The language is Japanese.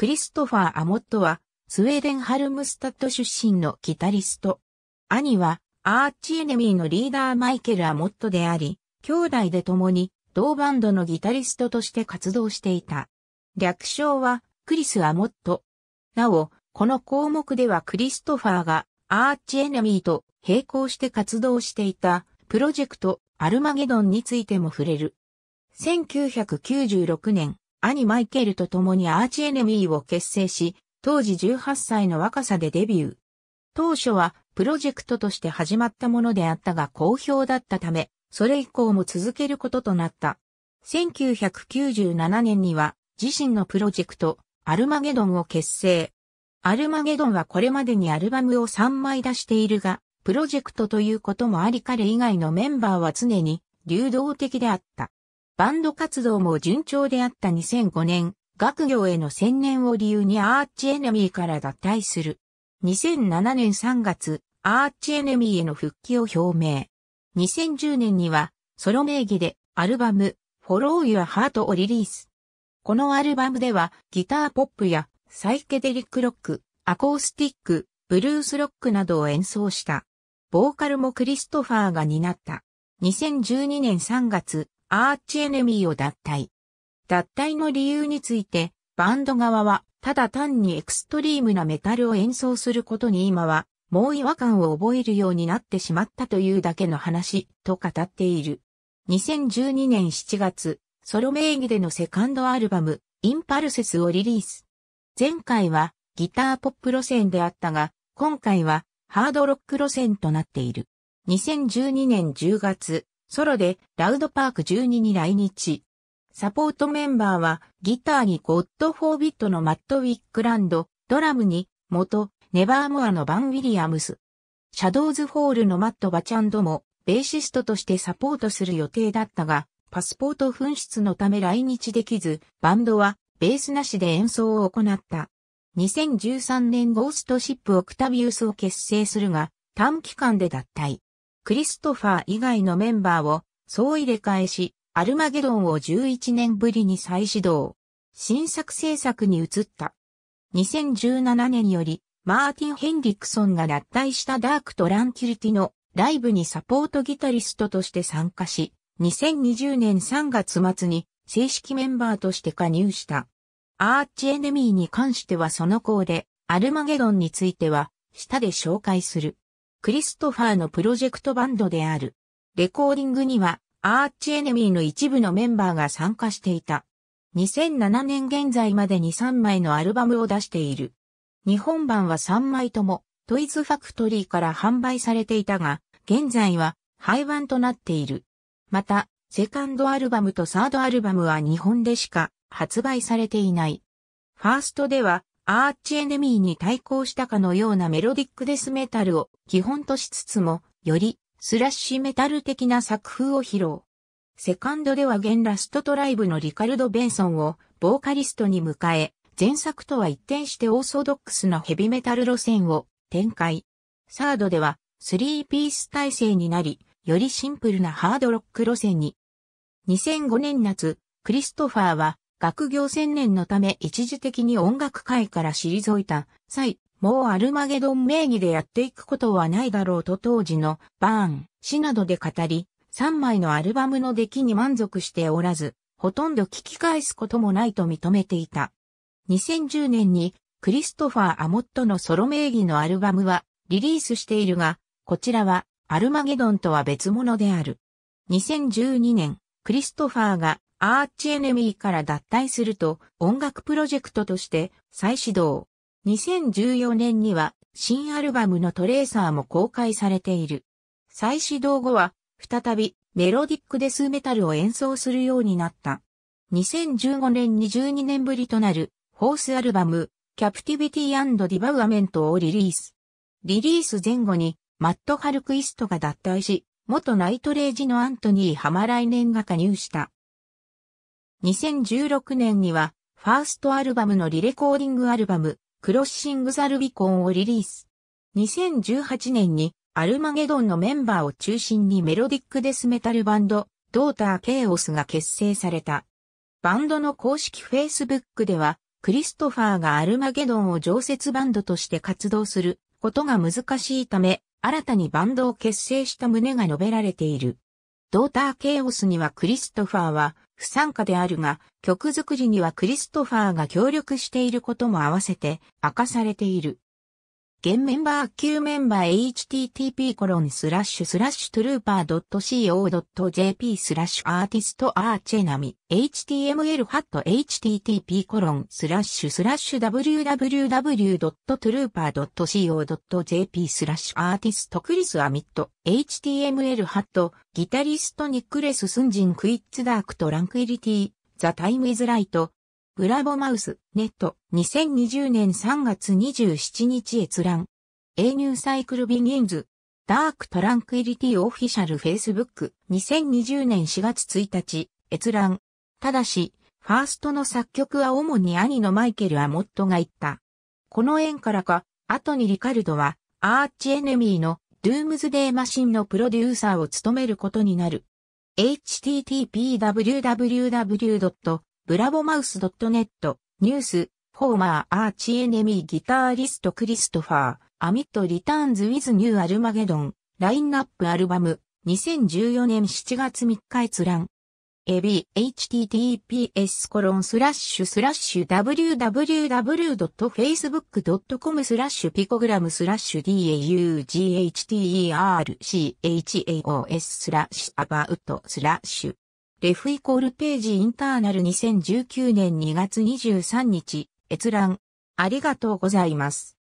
クリストファー・アモットは、スウェーデン・ハルムスタット出身のギタリスト。兄は、アーチエネミーのリーダーマイケル・アモットであり、兄弟で共に、同バンドのギタリストとして活動していた。略称は、クリス・アモット。なお、この項目ではクリストファーが、アーチエネミーと並行して活動していた、プロジェクト、アルマゲドンについても触れる。1996年、兄マイケルと共にアーチエネミーを結成し、当時18歳の若さでデビュー。当初はプロジェクトとして始まったものであったが好評だったため、それ以降も続けることとなった。1997年には自身のプロジェクト、アルマゲドンを結成。アルマゲドンはこれまでにアルバムを3枚出しているが、プロジェクトということもあり彼以外のメンバーは常に流動的であった。バンド活動も順調であった2005年、学業への専念を理由にアーチエネミーから脱退する。2007年3月、アーチエネミーへの復帰を表明。2010年には、ソロ名義でアルバム、フォロー・ h e ハートをリリース。このアルバムでは、ギターポップやサイケデリックロック、アコースティック、ブルースロックなどを演奏した。ボーカルもクリストファーが担った。2012年3月、アーチエネミーを脱退。脱退の理由について、バンド側は、ただ単にエクストリームなメタルを演奏することに今は、もう違和感を覚えるようになってしまったというだけの話、と語っている。2012年7月、ソロ名義でのセカンドアルバム、インパルセスをリリース。前回は、ギターポップ路線であったが、今回は、ハードロック路線となっている。2012年10月、ソロでラウドパーク12に来日。サポートメンバーはギターにゴッド・フォービットのマット・ウィックランド、ドラムに元ネバーモアのバン・ウィリアムス。シャドーズ・ホールのマット・バチャンドもベーシストとしてサポートする予定だったが、パスポート紛失のため来日できず、バンドはベースなしで演奏を行った。2013年ゴーストシップオクタビウスを結成するが、短期間で脱退。クリストファー以外のメンバーを総入れ替えし、アルマゲドンを11年ぶりに再始動。新作制作に移った。2017年より、マーティン・ヘンリクソンが脱退したダーク・トランキュリティのライブにサポートギタリストとして参加し、2020年3月末に正式メンバーとして加入した。アーチエネミーに関してはその後で、アルマゲドンについては、下で紹介する。クリストファーのプロジェクトバンドである。レコーディングには、アーチエネミーの一部のメンバーが参加していた。2007年現在までに3枚のアルバムを出している。日本版は3枚とも、トイズファクトリーから販売されていたが、現在は廃盤となっている。また、セカンドアルバムとサードアルバムは日本でしか発売されていない。ファーストではアーチエネミーに対抗したかのようなメロディックデスメタルを基本としつつも、よりスラッシュメタル的な作風を披露。セカンドでは現ラストトライブのリカルド・ベンソンをボーカリストに迎え、前作とは一転してオーソドックスなヘビメタル路線を展開。サードでは3ピース体制になり、よりシンプルなハードロック路線に。2005年夏、クリストファーは学業専念のため一時的に音楽界から退いた際、もうアルマゲドン名義でやっていくことはないだろうと当時のバーン、氏などで語り、3枚のアルバムの出来に満足しておらず、ほとんど聞き返すこともないと認めていた。2010年にクリストファー・アモットのソロ名義のアルバムはリリースしているが、こちらはアルマゲドンとは別物である。2012年、クリストファーがアーチエネミーから脱退すると音楽プロジェクトとして再始動。2014年には新アルバムのトレーサーも公開されている。再始動後は再びメロディックデスメタルを演奏するようになった。2015年に12年ぶりとなるホースアルバムキャプティビティディバウアメントをリリース。リリース前後にマット・ハルクイストが脱退し、元ナイトレージのアントニー・ハマライネンが加入した。2016年には、ファーストアルバムのリレコーディングアルバム、クロッシング・ザ・ルビコンをリリース。2018年に、アルマゲドンのメンバーを中心にメロディックデスメタルバンド、ドーター・ケイオスが結成された。バンドの公式 Facebook では、クリストファーがアルマゲドンを常設バンドとして活動することが難しいため、新たにバンドを結成した旨が述べられている。ドーター・ケイオスにはクリストファーは不参加であるが、曲作りにはクリストファーが協力していることも合わせて明かされている。現メンバー旧メンバー http コロンスラッシュスラッシュトゥルーパー .co.jp スラッシュアーティストアーチェナミ html ハット http コロンスラッシュスラッシュ www.trooper.co.jp スラッシュアーティストクリスアミット html ハットギタリストニックレススンジンクイッツダークトランクイリティザタイムイズライトブラボマウス、ネット、2020年3月27日閲覧。A ニューサイクルビギンズ。ダークトランクイリティオフィシャルフェイスブック2020年4月1日閲覧。ただし、ファーストの作曲は主に兄のマイケル・アモットが言った。この縁からか、後にリカルドは、アーチエネミーのドゥームズデーマシンのプロデューサーを務めることになる。http://www. ブラボマウス .net、ニュース、フォーマーアーチエネミーギタリストクリストファー、アミットリターンズウィズニューアルマゲドン、ラインナップアルバム、2014年7月3日閲覧。エビ、https コロンスラッシュスラッシュ www.facebook.com スラッシュピコグラムスラッシュ daughters スラッシュアバウトスラッシュレフイコールページインターナル2019年2月23日、閲覧。ありがとうございます。